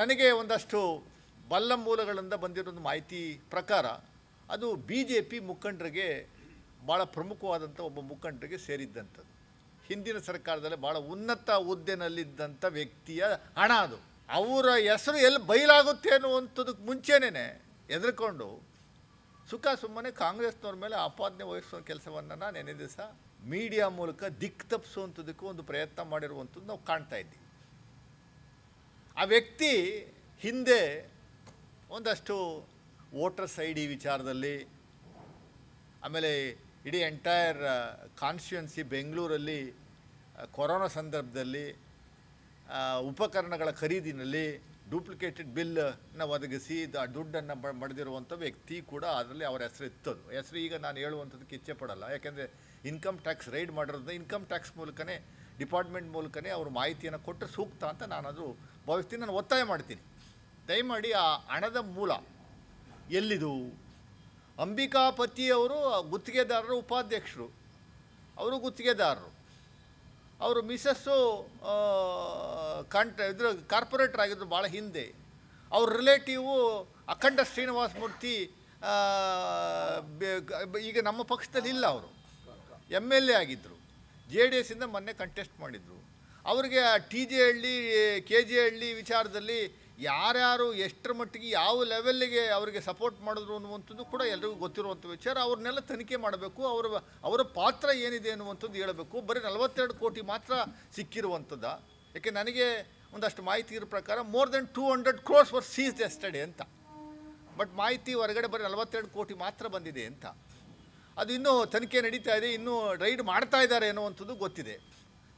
ನನಗೆ ಒಂದಷ್ಟು ಬಲ್ಲ ಮೂಲಗಳಿಂದ ಬಂದಿರೋ ಮಾಹಿತಿ ಪ್ರಕಾರ ಅದು ಬಿ ಜೆ ಪಿ ಮುಖಂಡರಿಗೆ ಭಾಳ ಪ್ರಮುಖವಾದಂಥ ಒಬ್ಬ ಮುಖಂಡರಿಗೆ ಸೇರಿದ್ದಂಥದ್ದು ಹಿಂದಿನ ಸರ್ಕಾರದಲ್ಲಿ ಭಾಳ ಉನ್ನತ ಹುದ್ದೆನಲ್ಲಿದ್ದಂಥ ವ್ಯಕ್ತಿಯ ಹಣ ಅದು ಅವರ ಹೆಸರು ಎಲ್ಲಿ ಬಯಲಾಗುತ್ತೆ ಅನ್ನುವಂಥದಕ್ಕೆ ಮುಂಚೆನೇ ಹೆದರ್ಕೊಂಡು ಸುಖ ಸುಮ್ಮನೆ ಕಾಂಗ್ರೆಸ್ನವ್ರ ಮೇಲೆ ಆಪಾದನೆ ವಹಿಸುವ ಕೆಲಸವನ್ನು ನಾನು ದಿವಸ ಮೀಡಿಯಾ ಮೂಲಕ ದಿಕ್ಕು ತಪ್ಪಿಸುವಂಥದಕ್ಕೂ ಒಂದು ಪ್ರಯತ್ನ ಮಾಡಿರುವಂಥದ್ದು ನಾವು ಕಾಣ್ತಾ ಇದ್ದೀವಿ ಆ ವ್ಯಕ್ತಿ ಹಿಂದೆ ಒಂದಷ್ಟು ವೋಟರ್ಸ್ ಐ ಡಿ ವಿಚಾರದಲ್ಲಿ ಆಮೇಲೆ ಇಡೀ ಎಂಟೈರ್ ಕಾನ್ಸ್ಟಿಟ್ಯೂನ್ಸಿ ಬೆಂಗಳೂರಲ್ಲಿ ಕೊರೋನಾ ಸಂದರ್ಭದಲ್ಲಿ ಉಪಕರಣಗಳ ಖರೀದಿನಲ್ಲಿ ಡೂಪ್ಲಿಕೇಟೆಡ್ ಬಿಲ್ನ ಒದಗಿಸಿ ಆ ದುಡ್ಡನ್ನು ಮಡೆದಿರುವಂಥ ವ್ಯಕ್ತಿ ಕೂಡ ಅದರಲ್ಲಿ ಅವರ ಹೆಸರು ಇತ್ತದು ಹೆಸರು ಈಗ ನಾನು ಹೇಳುವಂಥದ್ದಕ್ಕೆ ಇಚ್ಛೆ ಪಡಲ್ಲ ಯಾಕೆಂದರೆ ಇನ್ಕಮ್ ಟ್ಯಾಕ್ಸ್ ರೈಡ್ ಮಾಡಿರೋದ್ರಿಂದ ಇನ್ಕಮ್ ಟ್ಯಾಕ್ಸ್ ಮೂಲಕನೇ ಡಿಪಾರ್ಟ್ಮೆಂಟ್ ಮೂಲಕನೇ ಅವರು ಮಾಹಿತಿಯನ್ನು ಕೊಟ್ಟರೆ ಸೂಕ್ತ ಅಂತ ನಾನಾದರೂ ಭಾವಿಸ್ತೀನಿ ನಾನು ಒತ್ತಾಯ ಮಾಡ್ತೀನಿ ದಯಮಾಡಿ ಆ ಹಣದ ಮೂಲ ಎಲ್ಲಿದು ಅಂಬಿಕಾಪತಿಯವರು ಗುತ್ತಿಗೆದಾರರು ಉಪಾಧ್ಯಕ್ಷರು ಅವರು ಗುತ್ತಿಗೆದಾರರು ಅವರು ಮಿಸಸ್ಸು ಕಂಟ್ರ ಇದ್ರ ಕಾರ್ಪೊರೇಟರ್ ಆಗಿದ್ರು ಭಾಳ ಹಿಂದೆ ಅವ್ರ ರಿಲೇಟಿವು ಅಖಂಡ ಶ್ರೀನಿವಾಸ ಮೂರ್ತಿ ಈಗ ನಮ್ಮ ಪಕ್ಷದಲ್ಲಿ ಇಲ್ಲ ಅವರು ಎಮ್ ಎಲ್ ಎ ಆಗಿದ್ದರು ಜೆ ಡಿ ಎಸ್ಸಿಂದ ಮೊನ್ನೆ ಕಂಟೆಸ್ಟ್ ಮಾಡಿದರು ಅವರಿಗೆ T J Halli K G Halli ವಿಚಾರದಲ್ಲಿ ಯಾರ್ಯಾರು ಎಷ್ಟರ ಮಟ್ಟಿಗೆ ಯಾವ ಲೆವೆಲ್ಗೆ ಅವರಿಗೆ ಸಪೋರ್ಟ್ ಮಾಡಿದ್ರು ಅನ್ನುವಂಥದ್ದು ಕೂಡ ಎಲ್ರಿಗೂ ಗೊತ್ತಿರುವಂಥ ವಿಚಾರ ಅವ್ರನ್ನೆಲ್ಲ ತನಿಖೆ ಮಾಡಬೇಕು ಅವರ ಅವರ ಪಾತ್ರ ಏನಿದೆ ಅನ್ನುವಂಥದ್ದು ಹೇಳಬೇಕು ಬರೀ ನಲವತ್ತೆರಡು ಕೋಟಿ ಮಾತ್ರ ಸಿಕ್ಕಿರುವಂಥದ್ದು ಯಾಕೆ ನನಗೆ ಒಂದಷ್ಟು ಮಾಹಿತಿ ಇರೋ ಪ್ರಕಾರ more than two hundred crores were seized ಎಸ್ಟಡೆ ಅಂತ ಬಟ್ ಮಾಹಿತಿ ಹೊರಗಡೆ ಬರೀ ನಲವತ್ತೆರಡು ಕೋಟಿ ಮಾತ್ರ ಬಂದಿದೆ ಅಂತ ಅದು ಇನ್ನೂ ತನಿಖೆ ನಡೀತಾ ಇದೆ ಇನ್ನೂ ರೈಡ್ ಮಾಡ್ತಾ ಇದ್ದಾರೆ ಅನ್ನುವಂಥದ್ದು ಗೊತ್ತಿದೆ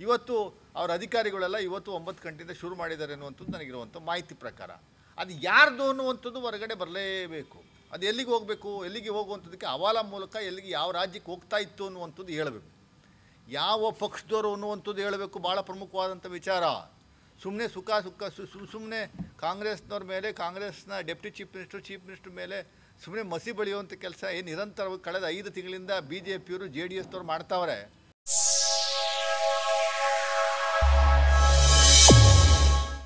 ಇವತ್ತು ಅವರ ಅಧಿಕಾರಿಗಳೆಲ್ಲ ಇವತ್ತು ಒಂಬತ್ತು ಗಂಟೆಯಿಂದ ಶುರು ಮಾಡಿದ್ದಾರೆ ಅನ್ನುವಂಥದ್ದು ನನಗಿರುವಂಥ ಮಾಹಿತಿ ಪ್ರಕಾರ ಅದು ಯಾರ್ದು ಅನ್ನುವಂಥದ್ದು ಹೊರಗಡೆ ಬರಲೇಬೇಕು ಅದು ಎಲ್ಲಿಗೆ ಹೋಗಬೇಕು ಎಲ್ಲಿಗೆ ಹೋಗುವಂಥದ್ದಕ್ಕೆ ಅವಾಲ ಮೂಲಕ ಎಲ್ಲಿಗೆ ಯಾವ ರಾಜ್ಯಕ್ಕೆ ಹೋಗ್ತಾ ಇತ್ತು ಅನ್ನುವಂಥದ್ದು ಹೇಳಬೇಕು ಯಾವ ಪಕ್ಷದವರು ಅನ್ನುವಂಥದ್ದು ಹೇಳಬೇಕು ಭಾಳ ಪ್ರಮುಖವಾದಂಥ ವಿಚಾರ ಸುಮ್ಮನೆ ಸುಖ ಸುಖ ಸುಮ್ಮನೆ ಕಾಂಗ್ರೆಸ್ನವ್ರ ಮೇಲೆ ಕಾಂಗ್ರೆಸ್ನ deputy chief minister chief minister ಮೇಲೆ ಸುಮ್ಮನೆ ಮಸಿ ಬೆಳೆಯುವಂಥ ಕೆಲಸ ಏನು ನಿರಂತರವಾಗಿ ಕಳೆದ ಐದು ತಿಂಗಳಿಂದ ಬಿ ಜೆ ಪಿಯವರು ಜೆ ಡಿ ಎಸ್ನವ್ರು ಮಾಡ್ತಾವ್ರೆ